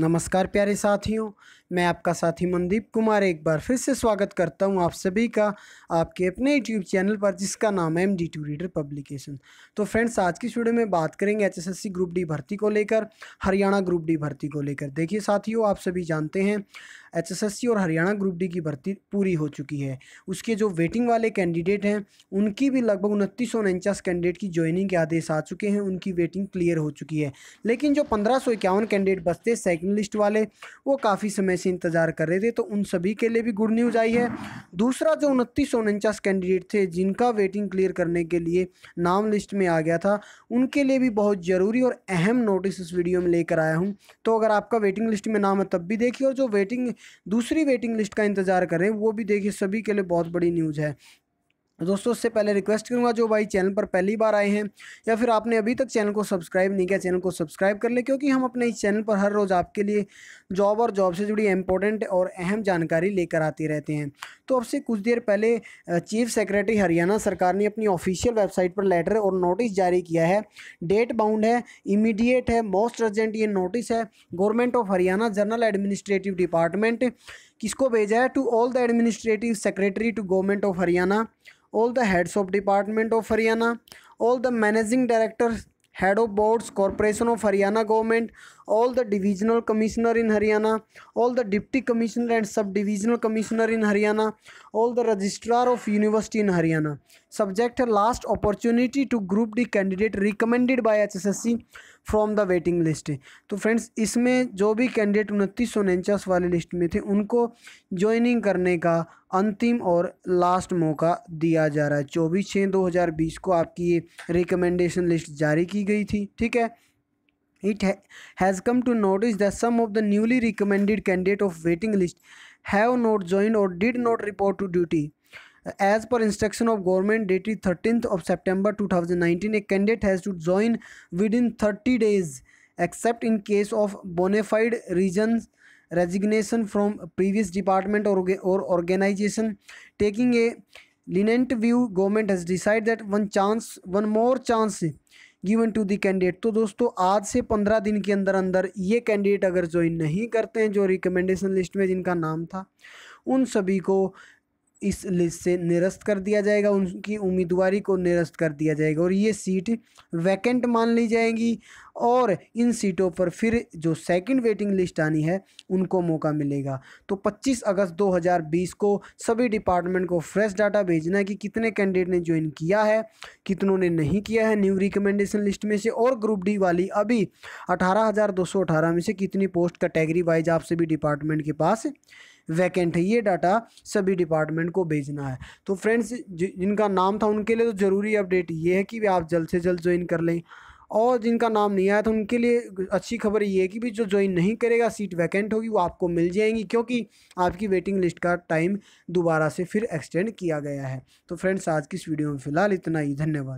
नमस्कार प्यारे साथियों मैं आपका साथी मनदीप कुमार एक बार फिर से स्वागत करता हूं आप सभी का आपके अपने यूट्यूब चैनल पर जिसका नाम है M D two reader publication तो फ्रेंड्स आज की वीडियो में बात करेंगे एचएसएससी ग्रुप डी भर्ती को लेकर हरियाणा ग्रुप डी भर्ती को लेकर देखिए साथियों आप सभी जानते हैं सी और हरियाणा ग्रुप डी की भर्ती पूरी हो चुकी है उसके जो वेटिंग वाले कैंडिडेट हैं उनकी भी लगभग उनतीस सौ उनचास कैंडिडेट की ज्वाइनिंग के आदेश आ चुके हैं उनकी वेटिंग क्लियर हो चुकी है लेकिन जो पंद्रह सौ इक्यावन कैंडिडेट बचते सेगमेंट वेटिंग लिस्ट वाले वो काफ़ी समय से इंतज़ार कर रहे थे तो उन सभी के लिए भी गुड न्यूज़ आई है दूसरा जो उनतीस उनचास कैंडिडेट थे जिनका वेटिंग क्लियर करने के लिए नाम लिस्ट में आ गया था उनके लिए भी बहुत ज़रूरी और अहम नोटिस इस वीडियो में लेकर आया हूँ तो अगर आपका वेटिंग लिस्ट में नाम है तब भी देखिए और जो वेटिंग दूसरी वेटिंग लिस्ट का इंतज़ार करें वो भी देखिए सभी के लिए बहुत बड़ी न्यूज़ है तो दोस्तों उससे पहले रिक्वेस्ट करूंगा जो भाई चैनल पर पहली बार आए हैं या फिर आपने अभी तक चैनल को सब्सक्राइब नहीं किया चैनल को सब्सक्राइब कर ले क्योंकि हम अपने इस चैनल पर हर रोज़ आपके लिए जॉब और जॉब से जुड़ी इंपॉर्टेंट और अहम जानकारी लेकर आते रहते हैं तो अब से कुछ देर पहले चीफ सेक्रेटरी हरियाणा सरकार ने अपनी ऑफिशियल वेबसाइट पर लेटर और नोटिस जारी किया है डेट बाउंड है इमीडिएट है मोस्ट अर्जेंट ये नोटिस है government of Haryana general administrative department किसको भेजा है to all the administrative secretary to government of Haryana all the heads of department of Haryana, all the managing directors, head of boards, corporation of Haryana government, all the divisional commissioner in Haryana, all the deputy commissioner and sub-divisional commissioner in Haryana, all the registrar of university in Haryana. Subject last opportunity to group the candidate recommended by HSSC from the waiting list तो friends इसमें जो भी candidate उनतीस सौ उनचास वाले list में थे उनको ज्वाइनिंग करने का अंतिम और लास्ट मौका दिया जा रहा है चौबीस छः दो हज़ार बीस को आपकी ये रिकमेंडेशन लिस्ट जारी की गई थी ठीक है it has come to notice the some of the newly recommended candidate of waiting list have not join और did not report to duty as per instruction of government dated thirtieth of September two thousand nineteen a candidate has to join within thirty days except in case of bonafide reason resignation from previous department और organisation taking a lenient view government has decide that one chance one more chance given to the candidate तो दोस्तों आज से पंद्रह दिन के अंदर अंदर ये कैंडिडेट अगर ज्वाइन नहीं करते हैं जो रिकमेंडेशन लिस्ट में जिनका नाम था उन सभी को इस लिस्ट से निरस्त कर दिया जाएगा उनकी उम्मीदवारी को निरस्त कर दिया जाएगा और ये सीट वैकेंट मान ली जाएंगी और इन सीटों पर फिर जो सेकंड वेटिंग लिस्ट आनी है उनको मौका मिलेगा तो 25 अगस्त 2020 को सभी डिपार्टमेंट को फ्रेश डाटा भेजना है कि कितने कैंडिडेट ने ज्वाइन किया है कितनों ने नहीं किया है न्यू रिकमेंडेशन लिस्ट में से और ग्रुप डी वाली अभी अठारह में से कितनी पोस्ट कैटेगरी वाइज आप सभी डिपार्टमेंट के पास वैकेंट है ये डाटा सभी डिपार्टमेंट को भेजना है तो फ्रेंड्स जिनका नाम था उनके लिए तो ज़रूरी अपडेट ये है कि आप जल्द से जल्द ज्वाइन कर लें और जिनका नाम नहीं आया तो उनके लिए अच्छी खबर ये है कि भी जो ज्वाइन नहीं करेगा सीट वैकेंट होगी वो आपको मिल जाएंगी क्योंकि आपकी वेटिंग लिस्ट का टाइम दोबारा से फिर एक्सटेंड किया गया है तो फ्रेंड्स आज की इस वीडियो में फ़िलहाल इतना ही धन्यवाद